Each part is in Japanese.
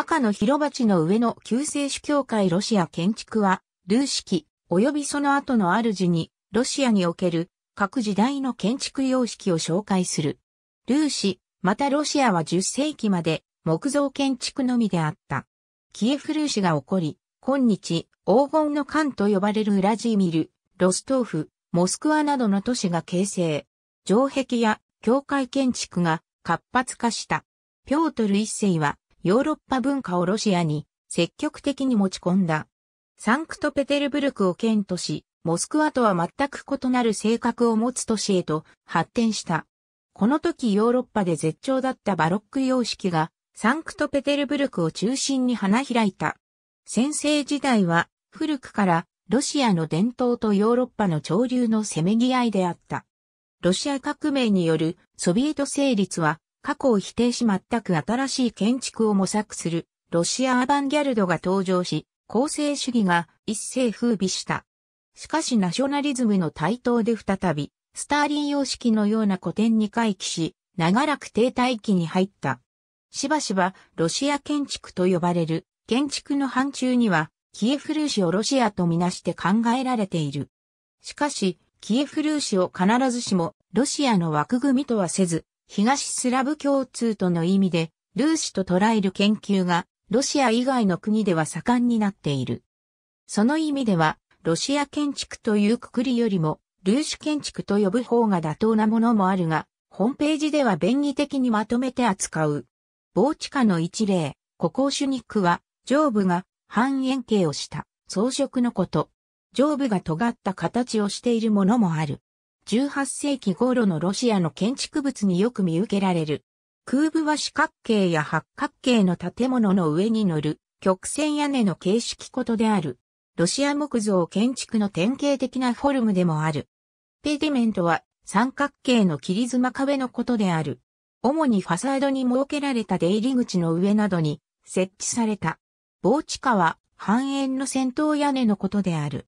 赤の広鉢の上の救世主教会ロシア建築は、ルー式、及びその後の主に、ロシアにおける各時代の建築様式を紹介する。ルーシ、またロシアは10世紀まで木造建築のみであった。キエフルーシが起こり、今日、黄金の艦と呼ばれるウラジーミル、ロストーフ、モスクワなどの都市が形成。城壁や教会建築が活発化した。ピョートル一世はヨーロッパ文化をロシアに積極的に持ち込んだ。サンクトペテルブルクを県都市、モスクワとは全く異なる性格を持つ都市へと発展した。この時ヨーロッパで絶頂だったバロック様式がサンクトペテルブルクを中心に花開いた。先制時代は古くからロシアの伝統とヨーロッパの潮流のせめぎ合いであった。ロシア革命によるソビエト成立は過去を否定し全く新しい建築を模索するロシアアバンギャルドが登場し、公正主義が一世風靡した。しかしナショナリズムの台頭で再び、スターリン様式のような古典に回帰し、長らく停滞期に入った。しばしばロシア建築と呼ばれる建築の範疇には、キエフルーシをロシアとみなして考えられている。しかし、キエフルーシを必ずしもロシアの枠組みとはせず、東スラブ共通との意味で、ルーシと捉える研究が、ロシア以外の国では盛んになっている。その意味では、ロシア建築というくくりよりも、ルーシ建築と呼ぶ方が妥当なものもあるが、ホームページでは便宜的にまとめて扱う。防地下の一例、古ニ主肉は、上部が半円形をした装飾のこと。上部が尖った形をしているものもある。18世紀頃のロシアの建築物によく見受けられる。空部は四角形や八角形の建物の上に乗る曲線屋根の形式ことである。ロシア木造建築の典型的なフォルムでもある。ペディメントは三角形の切り妻壁のことである。主にファサードに設けられた出入り口の上などに設置された。防地下は半円の戦闘屋根のことである。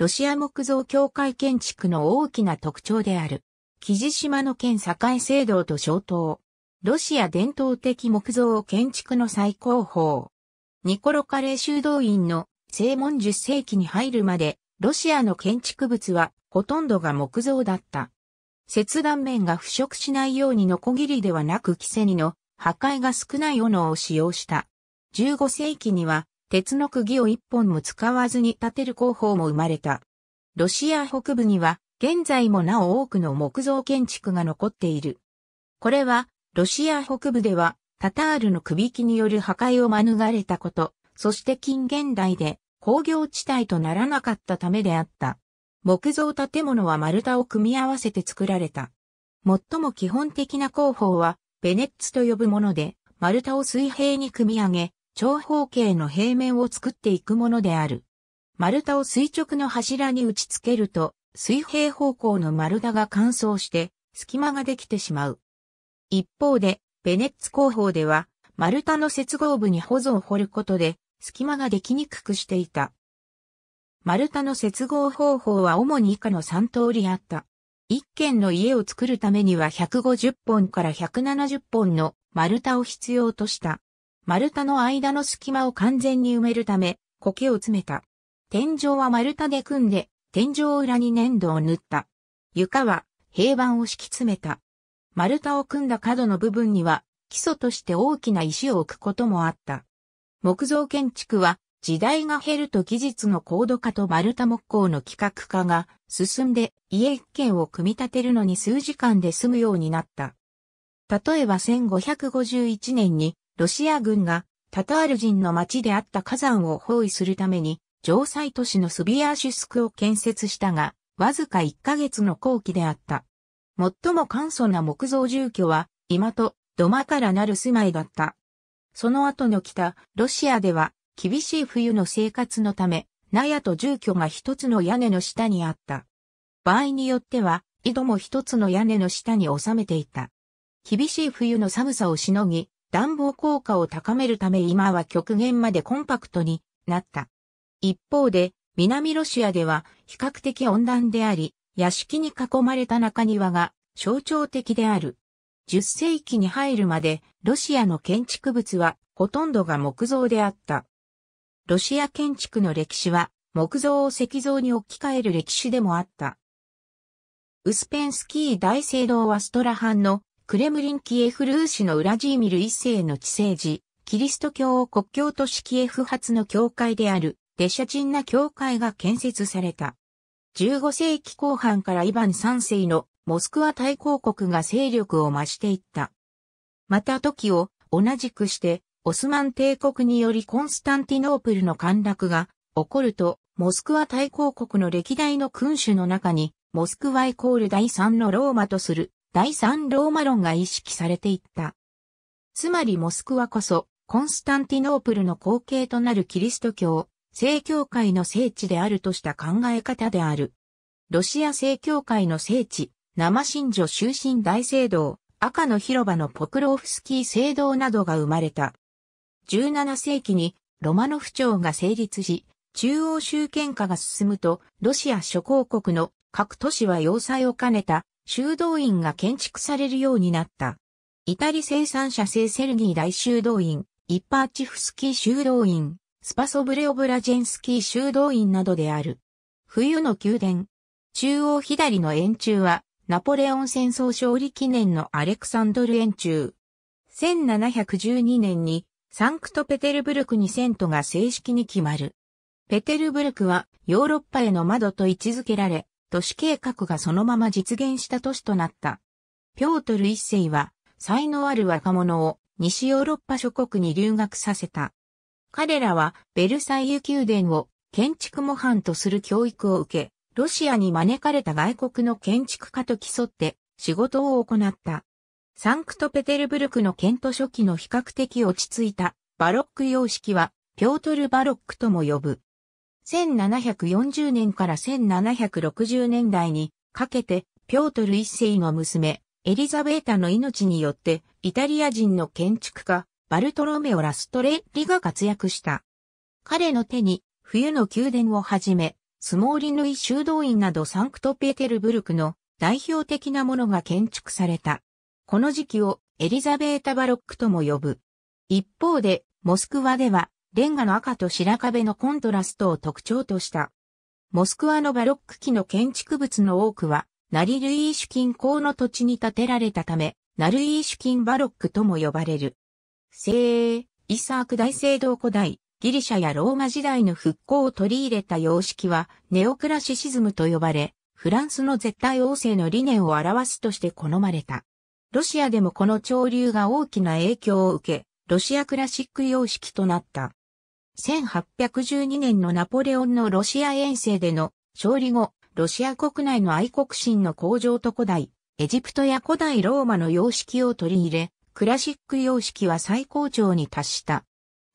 ロシア木造教会建築の大きな特徴である。木地島の県境聖堂と小灯ロシア伝統的木造建築の最高峰。ニコロカレー修道院の正門10世紀に入るまで、ロシアの建築物はほとんどが木造だった。切断面が腐食しないようにノコギリではなくキセニの破壊が少ない斧を使用した。15世紀には鉄の釘を一本も使わずに建てる工法も生まれた。ロシア北部には、現在もなお多くの木造建築が残っている。これは、ロシア北部では、タタールの首輝きによる破壊を免れたこと、そして近現代で工業地帯とならなかったためであった。木造建物は丸太を組み合わせて作られた。最も基本的な工法は、ベネッツと呼ぶもので、丸太を水平に組み上げ、長方形の平面を作っていくものである。丸太を垂直の柱に打ち付けると、水平方向の丸太が乾燥して、隙間ができてしまう。一方で、ベネッツ工法では、丸太の接合部に保存を掘ることで、隙間ができにくくしていた。丸太の接合方法は主に以下の3通りあった。1軒の家を作るためには150本から170本の丸太を必要とした。丸太の間の隙間を完全に埋めるため、苔を詰めた。天井は丸太で組んで、天井裏に粘土を塗った。床は平板を敷き詰めた。丸太を組んだ角の部分には、基礎として大きな石を置くこともあった。木造建築は、時代が減ると技術の高度化と丸太木工の規格化が進んで家一軒を組み立てるのに数時間で済むようになった。例えば1551年にロシア軍がタタール人の町であった火山を包囲するために、城塞都市のスビアーシュスクを建設したが、わずか1ヶ月の後期であった。最も簡素な木造住居は、今と土間からなる住まいだった。その後の北、ロシアでは、厳しい冬の生活のため、納屋と住居が一つの屋根の下にあった。場合によっては、井戸も一つの屋根の下に収めていた。厳しい冬の寒さをしのぎ、暖房効果を高めるため今は極限までコンパクトになった。一方で、南ロシアでは比較的温暖であり、屋敷に囲まれた中庭が象徴的である。10世紀に入るまでロシアの建築物はほとんどが木造であった。ロシア建築の歴史は木造を石造に置き換える歴史でもあった。ウスペンスキー大聖堂はストラハンのクレムリンキエフ・ルーシのウラジーミル一世の地政時、キリスト教を国境都市キエフ発の教会である、デシャチンナ教会が建設された。15世紀後半からイヴァン3世のモスクワ大公国が勢力を増していった。また時を同じくして、オスマン帝国によりコンスタンティノープルの陥落が起こると、モスクワ大公国の歴代の君主の中に、モスクワイコール第3のローマとする第三ローマ論が意識されていった。つまりモスクワこそ、コンスタンティノープルの後継となるキリスト教、正教会の聖地であるとした考え方である。ロシア正教会の聖地、生神女終身大聖堂、赤の広場のポクローフスキー聖堂などが生まれた。17世紀にロマノフ朝が成立し、中央集権化が進むと、ロシア諸公国の各都市は要塞を兼ねた修道院が建築されるようになった。イタリ生産者製セルギー大修道院、イッパーチフスキー修道院、スパソブレオブラジェンスキー修道院などである。冬の宮殿。中央左の円柱は、ナポレオン戦争勝利記念のアレクサンドル円柱。1712年に、サンクトペテルブルクにセントが正式に決まる。ペテルブルクはヨーロッパへの窓と位置づけられ、都市計画がそのまま実現した都市となった。ピョートル一世は、才能ある若者を西ヨーロッパ諸国に留学させた。彼らはベルサイユ宮殿を建築模範とする教育を受け、ロシアに招かれた外国の建築家と競って仕事を行った。サンクトペテルブルクのケント初期の比較的落ち着いたバロック様式はピョートルバロックとも呼ぶ。1740年から1760年代にかけて、ピョートル一世の娘、エリザベータの命によって、イタリア人の建築家、バルトロメオ・ラストレッリが活躍した。彼の手に、冬の宮殿をはじめ、スモーリヌイ修道院などサンクトペテルブルクの代表的なものが建築された。この時期をエリザベータ・バロックとも呼ぶ。一方で、モスクワではレンガの赤と白壁のコントラストを特徴とした。モスクワのバロック期の建築物の多くは、ナリルイーシュ近郊の土地に建てられたため、ナルイーシュ近バロックとも呼ばれる。聖イサーク大聖堂古代、ギリシャやローマ時代の復興を取り入れた様式は、ネオクラシシズムと呼ばれ、フランスの絶対王政の理念を表すとして好まれた。ロシアでもこの潮流が大きな影響を受け、ロシアクラシック様式となった。1812年のナポレオンのロシア遠征での勝利後、ロシア国内の愛国心の向上と古代、エジプトや古代ローマの様式を取り入れ、クラシック様式は最高潮に達した。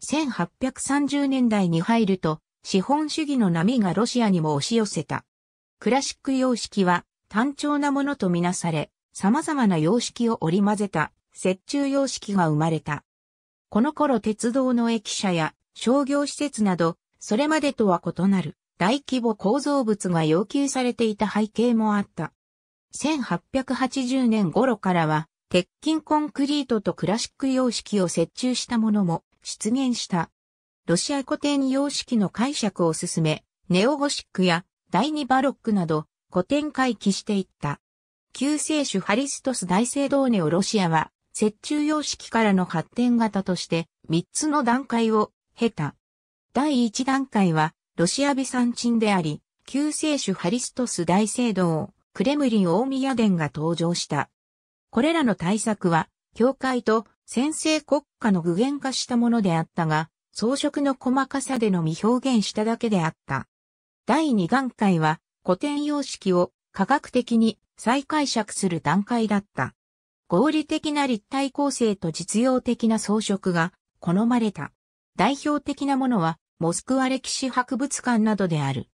1830年代に入ると、資本主義の波がロシアにも押し寄せた。クラシック様式は単調なものとみなされ、様々な様式を織り交ぜた、折衷様式が生まれた。この頃鉄道の駅舎や商業施設など、それまでとは異なる大規模構造物が要求されていた背景もあった。1880年頃からは、鉄筋コンクリートとクラシック様式を設置したものも出現した。ロシア古典様式の解釈を進め、ネオゴシックや第二バロックなど古典回帰していった。救世主ハリストス大聖堂ネオロシアは、設置様式からの発展型として、3つの段階を経た。第1段階は、ロシアビサンチンであり、救世主ハリストス大聖堂、クレムリン大宮殿が登場した。これらの対策は、教会と先制国家の具現化したものであったが、装飾の細かさでのみ表現しただけであった。第2段階は、古典様式を科学的に再解釈する段階だった。合理的な立体構成と実用的な装飾が好まれた。代表的なものは、モスクワ歴史博物館などである。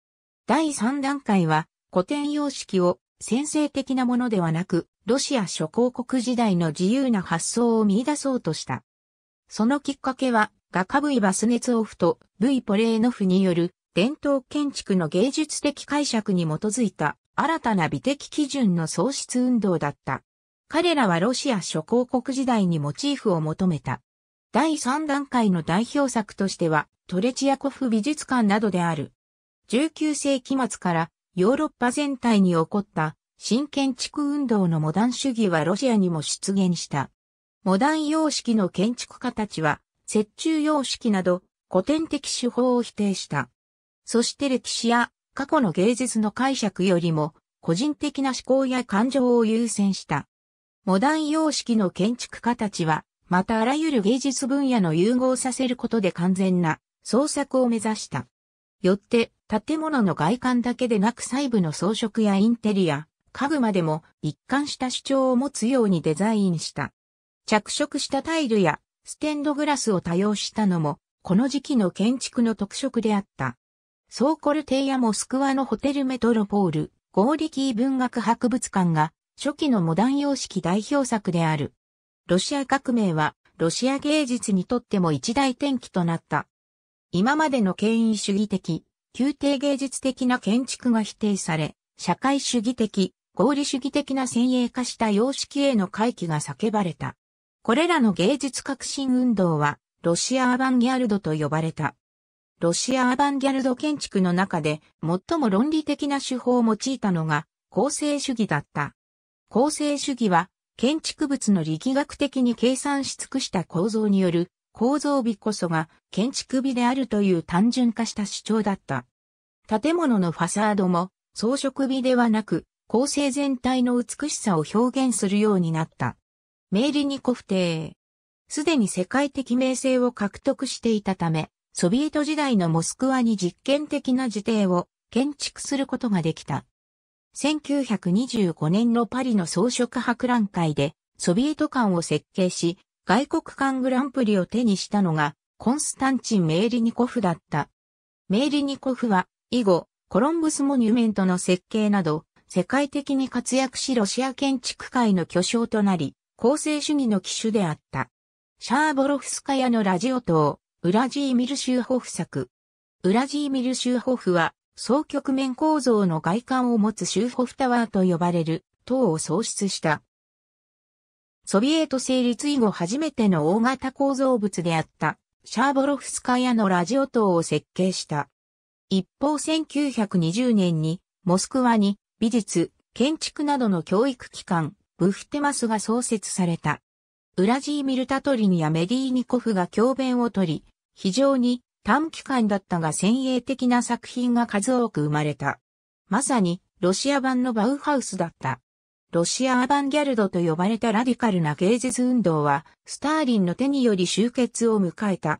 第3段階は、古典様式を先制的なものではなく、ロシア諸公国時代の自由な発想を見出そうとした。そのきっかけは、画家 V バスネツオフと V ポレーノフによる伝統建築の芸術的解釈に基づいた新たな美的基準の創出運動だった。彼らはロシア諸公国時代にモチーフを求めた。第3段階の代表作としては、トレチアコフ美術館などである。19世紀末からヨーロッパ全体に起こった新建築運動のモダン主義はロシアにも出現した。モダン様式の建築家たちは、折衷様式など古典的手法を否定した。そして歴史や過去の芸術の解釈よりも個人的な思考や感情を優先した。モダン様式の建築家たちはまたあらゆる芸術分野の融合させることで完全な創作を目指した。よって、建物の外観だけでなく細部の装飾やインテリア、家具までも一貫した主張を持つようにデザインした。着色したタイルやステンドグラスを多用したのも、この時期の建築の特色であった。ソーコルテイヤモスクワのホテルメトロポール、ゴーリキー文学博物館が初期のモダン様式代表作である。ロシア革命はロシア芸術にとっても一大転機となった。今までの権威主義的、宮廷芸術的な建築が否定され、社会主義的、合理主義的な先鋭化した様式への回帰が叫ばれた。これらの芸術革新運動は、ロシアアバンギャルドと呼ばれた。ロシアアバンギャルド建築の中で最も論理的な手法を用いたのが、構成主義だった。構成主義は、建築物の力学的に計算し尽くした構造による構造美こそが建築美であるという単純化した主張だった。建物のファサードも装飾美ではなく構成全体の美しさを表現するようになった。メーリニコフ帝。すでに世界的名声を獲得していたため、ソビエト時代のモスクワに実験的な自邸を建築することができた。1925年のパリの装飾博覧会でソビエト館を設計し、外国館グランプリを手にしたのが、コンスタンチン・メイリニコフだった。メイリニコフは、以後、コロンブスモニュメントの設計など、世界的に活躍しロシア建築界の巨匠となり、構成主義の機種であった。シャーボロフスカヤのラジオ塔、ウラジーミルシューホフ作。ウラジーミルシューホフは、総局面構造の外観を持つシューホフタワーと呼ばれる塔を創出した。ソビエト成立以後初めての大型構造物であったシャーボロフスカヤのラジオ塔を設計した。一方1920年にモスクワに美術、建築などの教育機関、ブフテマスが創設された。ウラジーミル・タトリニやメディーニコフが教鞭を取り、非常に短期間だったが先鋭的な作品が数多く生まれた。まさに、ロシア版のバウハウスだった。ロシアアバンギャルドと呼ばれたラディカルな芸術運動は、スターリンの手により終結を迎えた。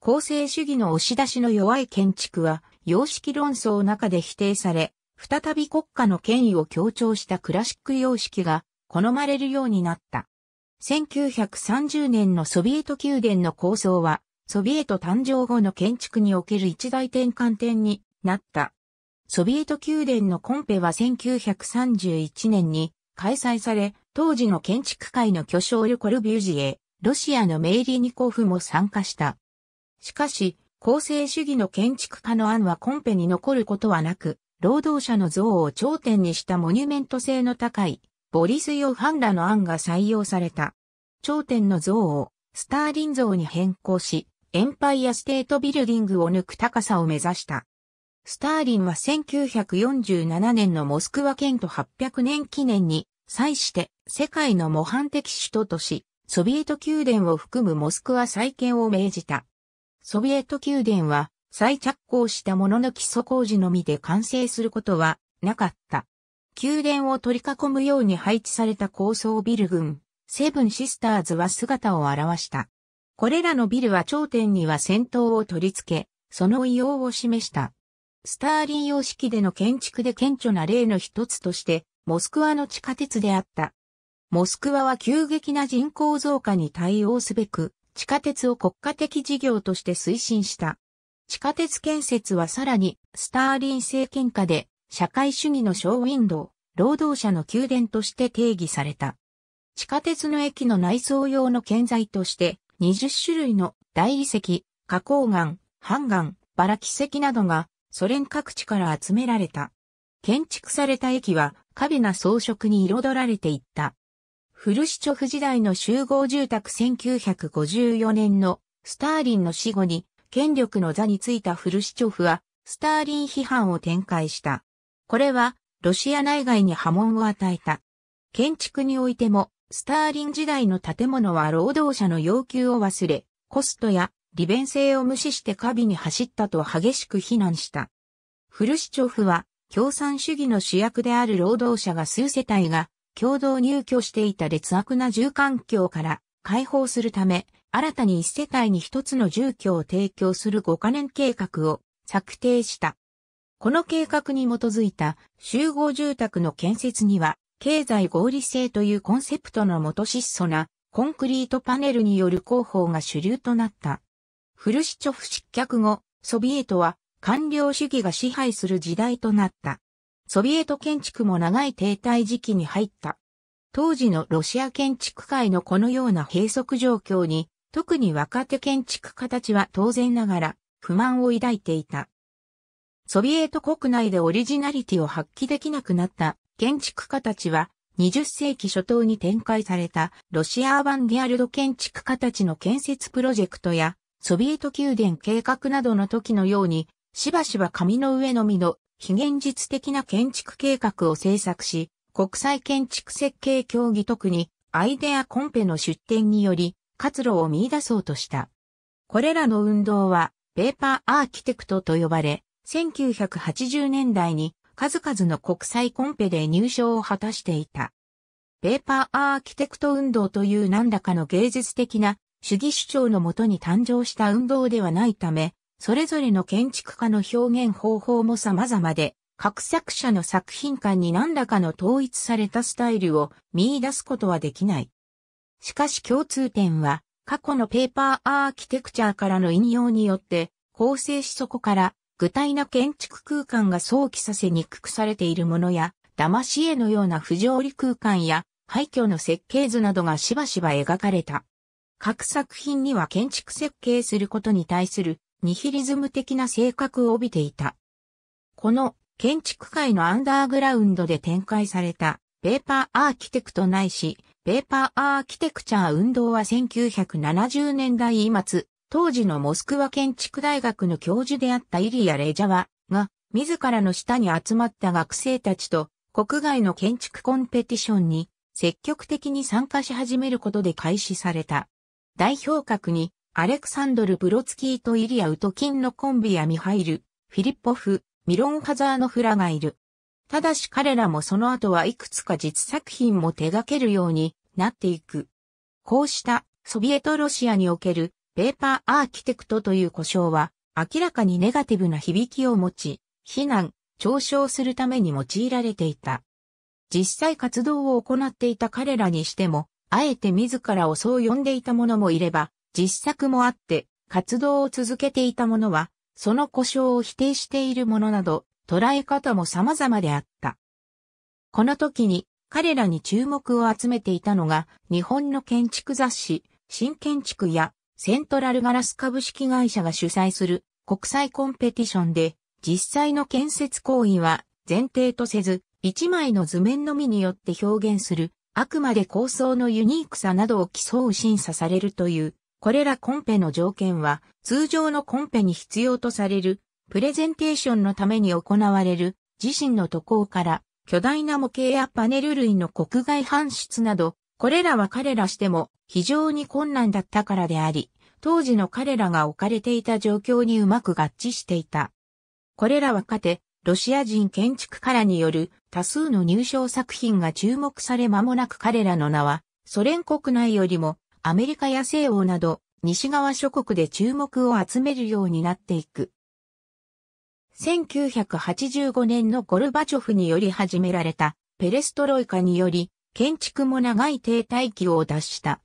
公正主義の押し出しの弱い建築は、様式論争の中で否定され、再び国家の権威を強調したクラシック様式が好まれるようになった。1930年のソビエト宮殿の構想は、ソビエト誕生後の建築における一大転換点になった。ソビエト宮殿のコンペは1931年に開催され、当時の建築界の巨匠ルコルビュージエ、ロシアのメイリニコフも参加した。しかし、公正主義の建築家の案はコンペに残ることはなく、労働者の像を頂点にしたモニュメント性の高い、ボリス・ヨハンらの案が採用された。頂点の像をスターリン像に変更し、エンパイアステートビルディングを抜く高さを目指した。スターリンは1947年のモスクワ県と800年記念に、際して世界の模範的首都とし、ソビエト宮殿を含むモスクワ再建を命じた。ソビエト宮殿は再着工したものの基礎工事のみで完成することはなかった。宮殿を取り囲むように配置された高層ビル群、セブンシスターズは姿を現した。これらのビルは頂点には先頭を取り付け、その異様を示した。スターリン様式での建築で顕著な例の一つとして、モスクワの地下鉄であった。モスクワは急激な人口増加に対応すべく、地下鉄を国家的事業として推進した。地下鉄建設はさらに、スターリン政権下で、社会主義のショーウィンドウ、労働者の宮殿として定義された。地下鉄の駅の内装用の建材として、20種類の大理石、花崗岩、半岩、バラキ石などがソ連各地から集められた。建築された駅は華美な装飾に彩られていった。フルシチョフ時代の集合住宅1954年のスターリンの死後に権力の座についたフルシチョフはスターリン批判を展開した。これはロシア内外に波紋を与えた。建築においてもスターリン時代の建物は労働者の要求を忘れ、コストや利便性を無視してカビに走ったと激しく非難した。フルシチョフは共産主義の主役である労働者が数世帯が共同入居していた劣悪な住環境から解放するため、新たに一世帯に一つの住居を提供する5カ年計画を策定した。この計画に基づいた集合住宅の建設には経済合理性というコンセプトのもと質素なコンクリートパネルによる広報が主流となった。フルシチョフ失脚後、ソビエトは官僚主義が支配する時代となった。ソビエト建築も長い停滞時期に入った。当時のロシア建築界のこのような閉塞状況に、特に若手建築家たちは当然ながら不満を抱いていた。ソビエト国内でオリジナリティを発揮できなくなった建築家たちは、20世紀初頭に展開されたロシアアバンギャルド建築家たちの建設プロジェクトやソビエト宮殿計画などの時のようにしばしば紙の上のみの非現実的な建築計画を制作し国際建築設計協議特にアイデアコンペの出展により活路を見出そうとした。これらの運動はペーパーアーキテクトと呼ばれ1980年代に数々の国際コンペで入賞を果たしていた。ペーパーアーキテクト運動という何らかの芸術的な主義主張のもとに誕生した運動ではないため、それぞれの建築家の表現方法も様々で、各作者の作品間に何らかの統一されたスタイルを見出すことはできない。しかし共通点は、過去のペーパーアーキテクチャーからの引用によって、構成しそこから具体な建築空間が想起させにくくされているものや、騙し絵のような不条理空間や廃墟の設計図などがしばしば描かれた。各作品には建築設計することに対するニヒリズム的な性格を帯びていた。この建築界のアンダーグラウンドで展開されたペーパーアーキテクトないし、ペーパーアーキテクチャー運動は1970年代末、当時のモスクワ建築大学の教授であったイリア・レジャワが、自らの下に集まった学生たちと国外の建築コンペティションに積極的に参加し始めることで開始された。代表格にアレクサンドル・ブロツキーとイリア・ウトキンのコンビやミハイル、フィリッポフ、ミロン・ハザーノフラがいる。ただし彼らもその後はいくつか実作品も手掛けるようになっていく。こうしたソビエトロシアにおけるペーパーアーキテクトという呼称は、明らかにネガティブな響きを持ち、非難、嘲笑するために用いられていた。実際活動を行っていた彼らにしても、あえて自らをそう呼んでいた者もいれば、実作もあって、活動を続けていた者は、その故障を否定しているものなど、捉え方も様々であった。この時に、彼らに注目を集めていたのが、日本の建築雑誌、新建築やセントラルガラス株式会社が主催する国際コンペティションで、実際の建設行為は前提とせず、一枚の図面のみによって表現する、あくまで構想のユニークさなどを競う審査されるという、これらコンペの条件は、通常のコンペに必要とされる、プレゼンテーションのために行われる、自身の渡航から、巨大な模型やパネル類の国外搬出など、これらは彼らしても非常に困難だったからであり、当時の彼らが置かれていた状況にうまく合致していた。これらはかて、ロシア人建築家らによる多数の入賞作品が注目され間もなく彼らの名は、ソ連国内よりもアメリカや西欧など西側諸国で注目を集めるようになっていく。1985年のゴルバチョフにより始められたペレストロイカにより建築も長い停滞期を脱した。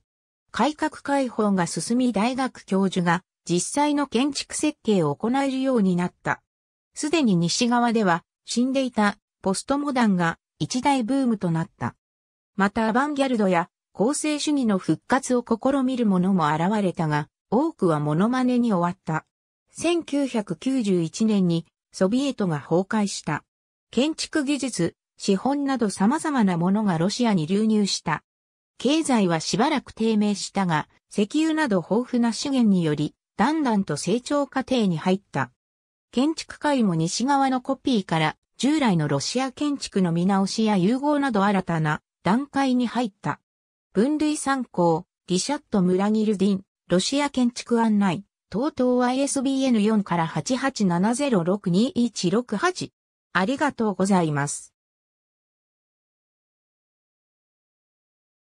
改革開放が進み大学教授が実際の建築設計を行えるようになった。すでに西側では死んでいたポストモダンが一大ブームとなった。またアバンギャルドや構成主義の復活を試みる者も現れたが、多くはモノマネに終わった。1991年にソビエトが崩壊した。建築技術、資本など様々なものがロシアに流入した。経済はしばらく低迷したが、石油など豊富な資源により、だんだんと成長過程に入った。建築界も西側のコピーから従来のロシア建築の見直しや融合など新たな段階に入った。分類参考、リシャット・ムラギルディン、ロシア建築案内、東東 ISBN4 から887062168。ありがとうございます。